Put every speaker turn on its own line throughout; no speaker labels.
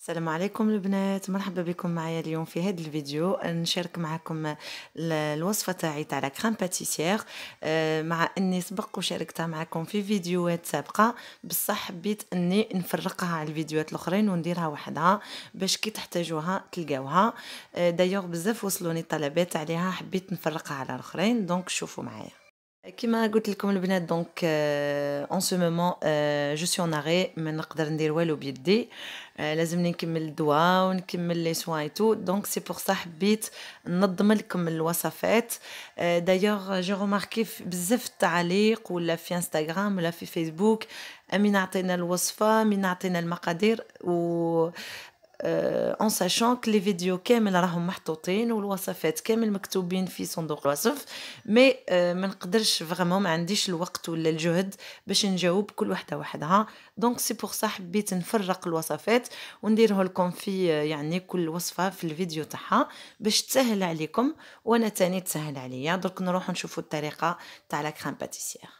السلام عليكم البنات مرحبا بكم معايا اليوم في هذا الفيديو نشارك معكم الوصفه تاعي تاع لا كريم باتيسير مع اني سبق وشاركتها معكم في فيديوهات سابقه بصح حبيت اني نفرقها على الفيديوهات الاخرين ونديرها وحدها باش كي تحتاجوها تلقاوها دايوغ آه، بزاف وصلوني طلبات عليها حبيت نفرقها على الاخرين دونك شوفوا معايا كما قلت لكم البنات دونك اون سو مومون جو سي اون اري ما نقدر ندير والو بيدي آه، لازمني نكمل الدواء ونكمل لي سوا اي تو دونك سي بور سا حبيت ننظم لكم الوصفات دايوغ جو روماركي بزاف التعاليق ولا في انستغرام ولا في فيسبوك امين عطينا الوصفه مين عطينا المقادير و اون ساشون كو لي فيديو كامل راهم محطوطين والوصفات كامل مكتوبين في صندوق الوصف مي آه، ما نقدرش فريمون ما عنديش الوقت ولا الجهد باش نجاوب كل وحده وحدها دونك سي بور حبيت نفرق الوصفات ونديره لكم في آه، يعني كل وصفه في الفيديو تاعها باش تسهل عليكم وانا تاني تسهل عليا درك نروح نشوفوا الطريقه تاع لا كريم باتيسير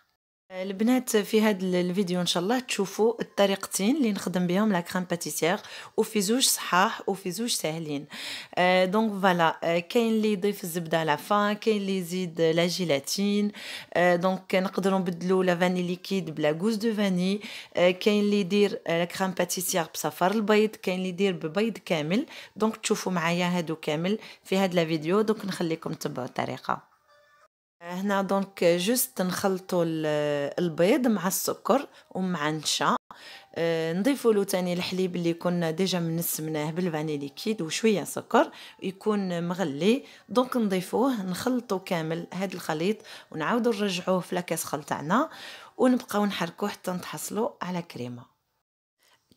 البنات في هذا الفيديو ان شاء الله تشوفوا الطريقتين اللي نخدم بهم لا كريم باتيسير وفي زوج صحاح وفي زوج ساهلين أه دونك فوالا أه كاين اللي يضيف الزبده على فا كاين اللي يزيد لا جيلاتين أه دونك نقدروا نبدلوا لا فاني ليكيد بلا غوز دو فاني أه كاين اللي يدير لا كريم باتيسير بصفر البيض كاين اللي يدير ببيض كامل دونك تشوفوا معايا هادو كامل في هاد الفيديو دونك نخليكم تبعوا الطريقه هنا دونك جوست نخلطوا البيض مع السكر ومع النشا آه، نضيفوا له تاني الحليب اللي كنا ديجا منسمناه بالفاني ليكيد وشويه سكر يكون مغلي دونك نضيفوه نخلطوا كامل هذا الخليط ونعاودوا نرجعوه في لاكاسخول تاعنا ونبقاو نحركوه حتى نتحصلوا على كريمه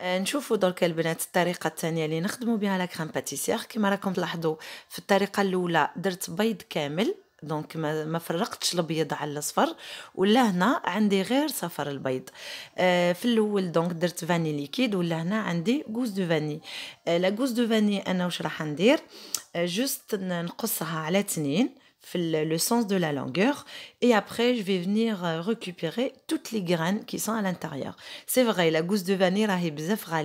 آه، نشوفوا درك البنات الطريقه الثانيه اللي نخدموا بها لا كريم باتيسير كما راكم تلاحظوا في الطريقه الاولى درت بيض كامل دونك ما, فرقتش الابيض على الاصفر ولا هنا عندي غير صفر البيض آه، في الاول دونك درت فاني ليكيد ولا هنا عندي غوز دو فاني آه، لا غوز دو فاني انا واش راح ندير جوست نقصها على تنين le sens de la longueur et après je vais venir euh, récupérer toutes les graines qui sont à l'intérieur. C'est vrai, la gousse de vanille est très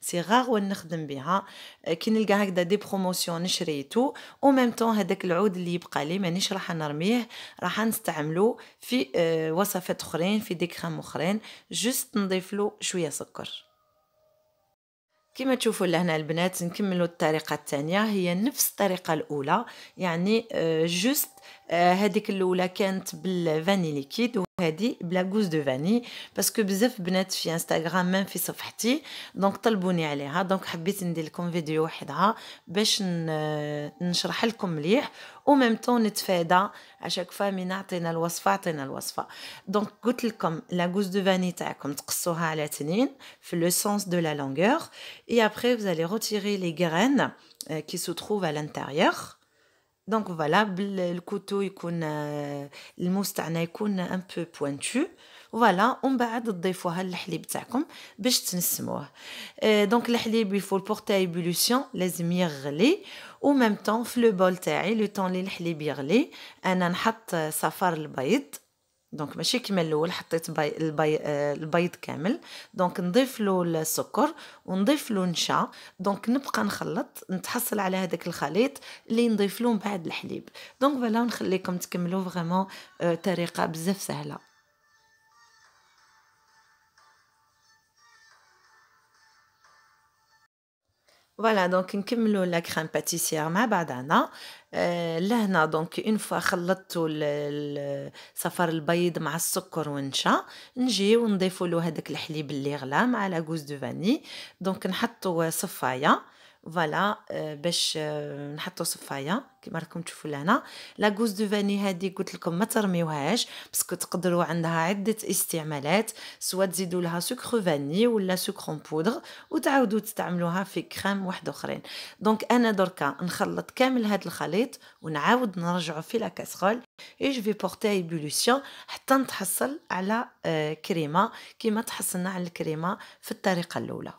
c'est rare on euh, qui des promotions En même temps, pas euh, dans des crèmes juste un peu de sucre كما تشوفوا لهنا البنات نكملوا الطريقه الثانيه هي نفس الطريقه الاولى يعني جوست آه، Euh, هذيك الاولى كانت بالفاني ليكيد وهذه بلا غوز دو فاني باسكو بزاف بنات في انستغرام ميم في صفحتي دونك طلبوني عليها دونك حبيت ندير لكم فيديو وحدها باش نشرح لكم مليح وميم طون نتفادى عشاك فوا من عطينا الوصفه عطينا الوصفه دونك قلت لكم لا غوز دو فاني تاعكم تقصوها على تنين في لو سونس دو لا لونغور اي ابري فوزالي روتيري لي غرين كي سو تروف ا دونك فوالا بالكوتو يكون الموس تاعنا يكون ان بو بوينتو فوالا ومن بعد تضيفوها للحليب تاعكم باش تنسموه دونك الحليب يفو بورتا ايبوليسيون لازم يغلي و ميم طون في لو بول تاعي لو طون لي الحليب يغلي انا نحط صفار البيض دونك ماشي كيما الاول حطيت باي الباي آه، البيض كامل دونك نضيف له السكر ونضيف له نشا دونك نبقى نخلط نتحصل على هذاك الخليط اللي نضيف له من بعد الحليب دونك فوالا نخليكم تكملوا فريمون آه، طريقه بزاف سهله فوالا دونك نكملوا لا كريم باتيسيير مع بعضنا آه، لهنا دونك اون فوا خلطتوا صفر البيض مع السكر ونشا نجي ونضيفوا له هذاك الحليب اللي غلا مع لاكوز دو فاني دونك نحطوا صفايه فوالا آه، باش آه، نحطو صفايه كما راكم تشوفوا لهنا لا غوز دو فاني هذه قلت لكم ما ترميوهاش باسكو تقدروا عندها عده استعمالات سواء تزيدوا لها سكر فاني ولا سكر بودر وتعاودوا تستعملوها في كريم واحد اخرين دونك انا دركا نخلط كامل هذا الخليط ونعاود نرجعه في لا كاسرول اي جو في بورتي ايبولوسيون حتى نتحصل على آه، كريمه كما تحصلنا على الكريمه في الطريقه الاولى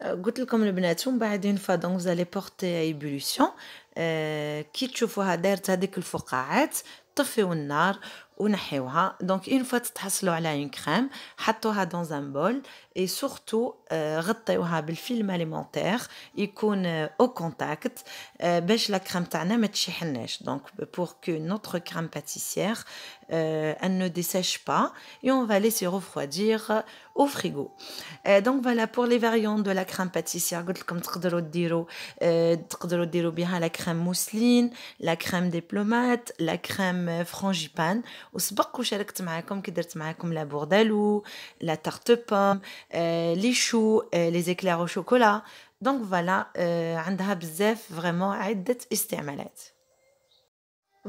قلت euh, لكم le ومن بعد une fois vous allez porter à ébullition et qu'ils chauffent à derrière de ces fougades, tu fais le noir au niveau là, donc une fois que tu as cela une crème, tu la dans un bol et surtout, tu la recouvre avec du film alimentaire, il ne faut au contact la crème de lait, mais pas, pour que notre crème pâtissière ne dessèche pas, et on va laisser refroidir au frigo. Euh، donc voilà pour les variantes de la crème pâtissière. Comme tu que tu disais bien la crème crème mousseline, la crème diplomate, la crème euh, frangipane. Au vous, la bourdalou, la tarte pomme, euh, les choux, euh, les éclairs au chocolat. Donc voilà, elle a vraiment à être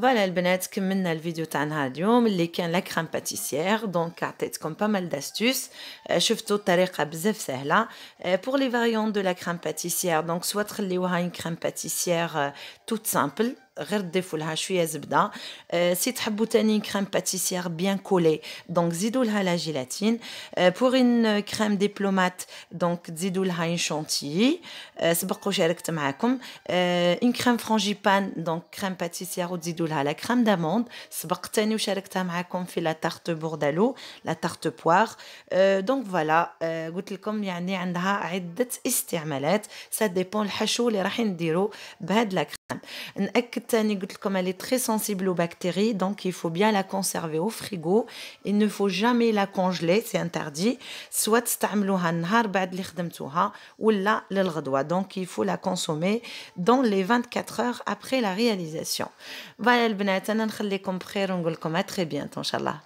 فوالا البنات كملنا الفيديو تاعنا اليوم اللي كان لا كريم باتيسيير دونك عطيتكم با مال داستوس شفتوا الطريقه بزاف سهله بور لي فاريون دو لا كريم باتيسيير دونك سوا تخليوها اون كريم باتيسيير توت سامبل si vous une crème pâtissière bien collée donc ajoutez à la gélatine pour une crème diplomate donc ajoutez chantilly j'ai une crème frangipane donc crème pâtissière la crème d'amande la tarte bourdalou la tarte poire donc voilà vous avez on a ça dépend de la crème elle est très sensible aux bactéries, donc il faut bien la conserver au frigo. Il ne faut jamais la congeler, c'est interdit. Soit ou Donc il faut la consommer dans les 24 heures après la réalisation. Voilà, les à très bientôt, inchallah.